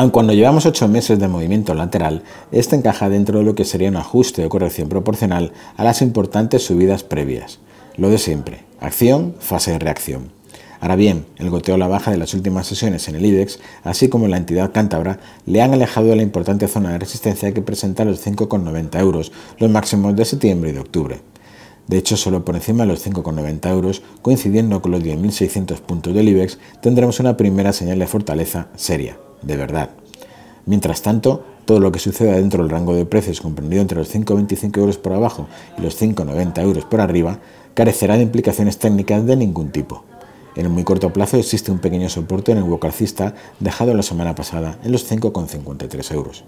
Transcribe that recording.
Aun cuando llevamos 8 meses de movimiento lateral, este encaja dentro de lo que sería un ajuste o corrección proporcional a las importantes subidas previas. Lo de siempre, acción, fase de reacción. Ahora bien, el goteo a la baja de las últimas sesiones en el IBEX, así como en la entidad cántabra, le han alejado de la importante zona de resistencia que presenta los 5,90 euros, los máximos de septiembre y de octubre. De hecho, solo por encima de los 5,90 euros, coincidiendo con los 10.600 puntos del IBEX, tendremos una primera señal de fortaleza seria de verdad. Mientras tanto, todo lo que suceda dentro del rango de precios comprendido entre los 5,25 euros por abajo y los 5,90 euros por arriba carecerá de implicaciones técnicas de ningún tipo. En el muy corto plazo existe un pequeño soporte en el hueco dejado la semana pasada en los 5,53 euros.